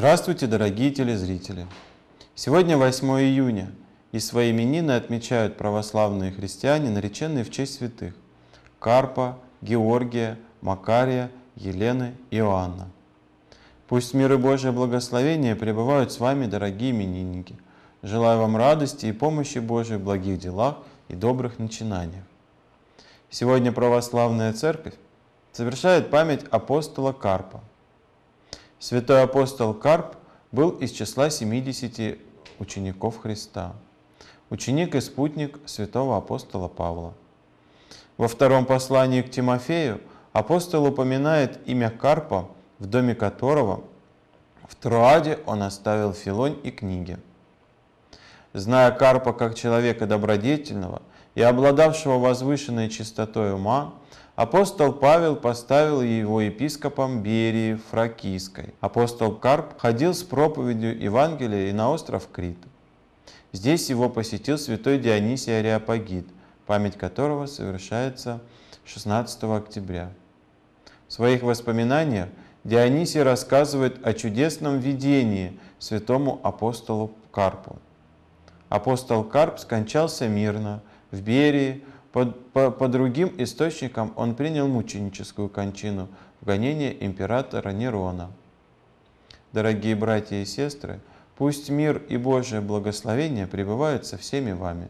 Здравствуйте, дорогие телезрители! Сегодня 8 июня, и свои именины отмечают православные христиане, нареченные в честь святых – Карпа, Георгия, Макария, Елены, Иоанна. Пусть мир и Божье благословение пребывают с вами, дорогие именинники. Желаю вам радости и помощи Божьей в благих делах и добрых начинаниях. Сегодня православная церковь совершает память апостола Карпа – Святой апостол Карп был из числа 70 учеников Христа, ученик и спутник святого апостола Павла. Во втором послании к Тимофею апостол упоминает имя Карпа, в доме которого в Труаде он оставил Филонь и книги. Зная Карпа как человека добродетельного и обладавшего возвышенной чистотой ума, Апостол Павел поставил его епископом Берии Фракийской. Апостол Карп ходил с проповедью Евангелия и на остров Крит. Здесь его посетил святой Дионисий Ариапагит, память которого совершается 16 октября. В своих воспоминаниях Дионисий рассказывает о чудесном видении святому апостолу Карпу. Апостол Карп скончался мирно в Берии по, по, по другим источникам он принял мученическую кончину в гонении императора Нерона. Дорогие братья и сестры, пусть мир и Божие благословение пребывают со всеми вами.